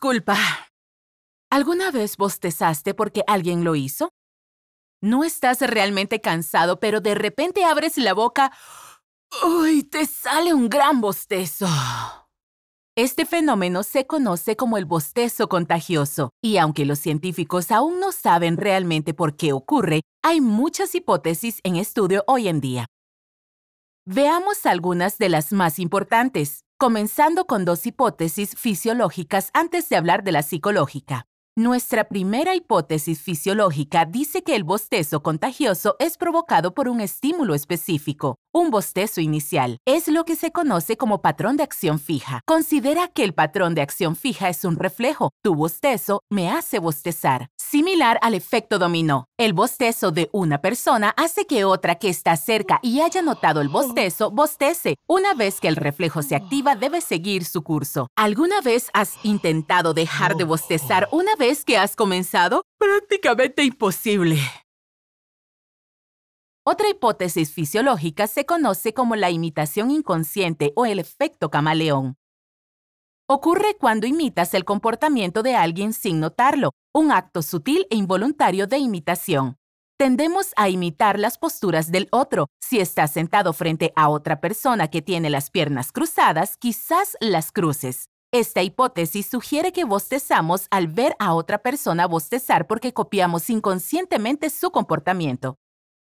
disculpa. ¿Alguna vez bostezaste porque alguien lo hizo? No estás realmente cansado, pero de repente abres la boca. ¡Uy! Te sale un gran bostezo. Este fenómeno se conoce como el bostezo contagioso, y aunque los científicos aún no saben realmente por qué ocurre, hay muchas hipótesis en estudio hoy en día. Veamos algunas de las más importantes, comenzando con dos hipótesis fisiológicas antes de hablar de la psicológica. Nuestra primera hipótesis fisiológica dice que el bostezo contagioso es provocado por un estímulo específico, un bostezo inicial es lo que se conoce como patrón de acción fija. Considera que el patrón de acción fija es un reflejo. Tu bostezo me hace bostezar. Similar al efecto dominó. El bostezo de una persona hace que otra que está cerca y haya notado el bostezo bostece. Una vez que el reflejo se activa, debe seguir su curso. ¿Alguna vez has intentado dejar de bostezar una vez que has comenzado? Prácticamente imposible. Otra hipótesis fisiológica se conoce como la imitación inconsciente o el efecto camaleón. Ocurre cuando imitas el comportamiento de alguien sin notarlo, un acto sutil e involuntario de imitación. Tendemos a imitar las posturas del otro. Si estás sentado frente a otra persona que tiene las piernas cruzadas, quizás las cruces. Esta hipótesis sugiere que bostezamos al ver a otra persona bostezar porque copiamos inconscientemente su comportamiento.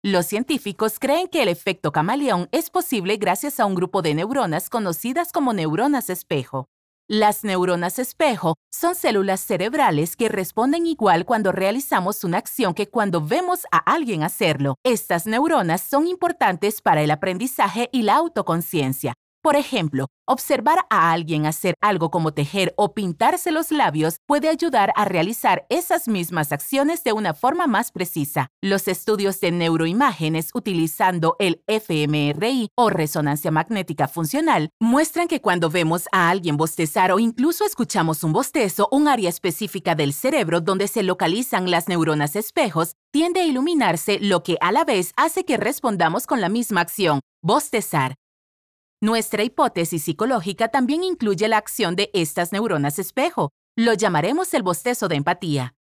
Los científicos creen que el efecto camaleón es posible gracias a un grupo de neuronas conocidas como neuronas espejo. Las neuronas espejo son células cerebrales que responden igual cuando realizamos una acción que cuando vemos a alguien hacerlo. Estas neuronas son importantes para el aprendizaje y la autoconciencia, por ejemplo, observar a alguien hacer algo como tejer o pintarse los labios puede ayudar a realizar esas mismas acciones de una forma más precisa. Los estudios de neuroimágenes utilizando el fMRI o resonancia magnética funcional muestran que cuando vemos a alguien bostezar o incluso escuchamos un bostezo, un área específica del cerebro donde se localizan las neuronas espejos tiende a iluminarse, lo que a la vez hace que respondamos con la misma acción, bostezar. Nuestra hipótesis psicológica también incluye la acción de estas neuronas espejo. Lo llamaremos el bostezo de empatía.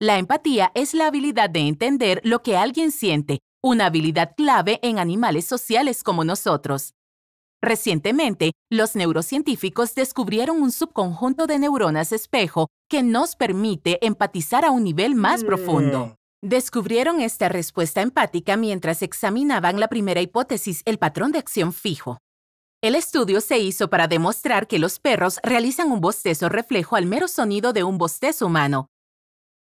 La empatía es la habilidad de entender lo que alguien siente, una habilidad clave en animales sociales como nosotros. Recientemente, los neurocientíficos descubrieron un subconjunto de neuronas espejo que nos permite empatizar a un nivel más profundo. Mm. Descubrieron esta respuesta empática mientras examinaban la primera hipótesis, el patrón de acción fijo. El estudio se hizo para demostrar que los perros realizan un bostezo reflejo al mero sonido de un bostezo humano.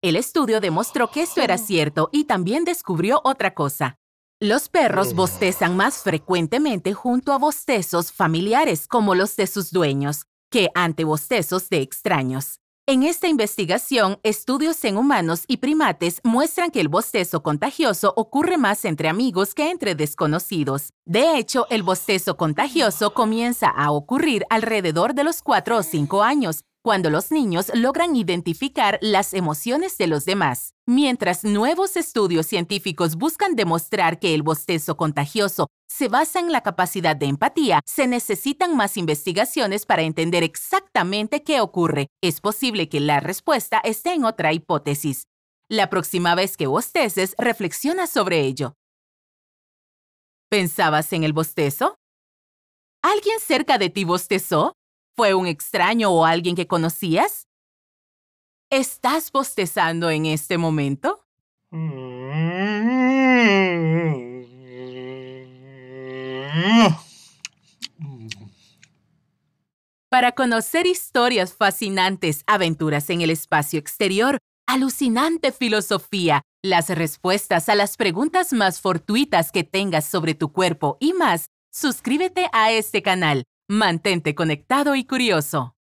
El estudio demostró que esto era cierto y también descubrió otra cosa. Los perros bostezan más frecuentemente junto a bostezos familiares como los de sus dueños, que ante bostezos de extraños. En esta investigación, estudios en humanos y primates muestran que el bostezo contagioso ocurre más entre amigos que entre desconocidos. De hecho, el bostezo contagioso comienza a ocurrir alrededor de los 4 o 5 años, cuando los niños logran identificar las emociones de los demás. Mientras nuevos estudios científicos buscan demostrar que el bostezo contagioso se basa en la capacidad de empatía, se necesitan más investigaciones para entender exactamente qué ocurre. Es posible que la respuesta esté en otra hipótesis. La próxima vez que bosteces, reflexiona sobre ello. ¿Pensabas en el bostezo? ¿Alguien cerca de ti bostezó? ¿Fue un extraño o alguien que conocías? ¿Estás bostezando en este momento? Para conocer historias fascinantes, aventuras en el espacio exterior, alucinante filosofía, las respuestas a las preguntas más fortuitas que tengas sobre tu cuerpo y más, suscríbete a este canal. Mantente conectado y curioso.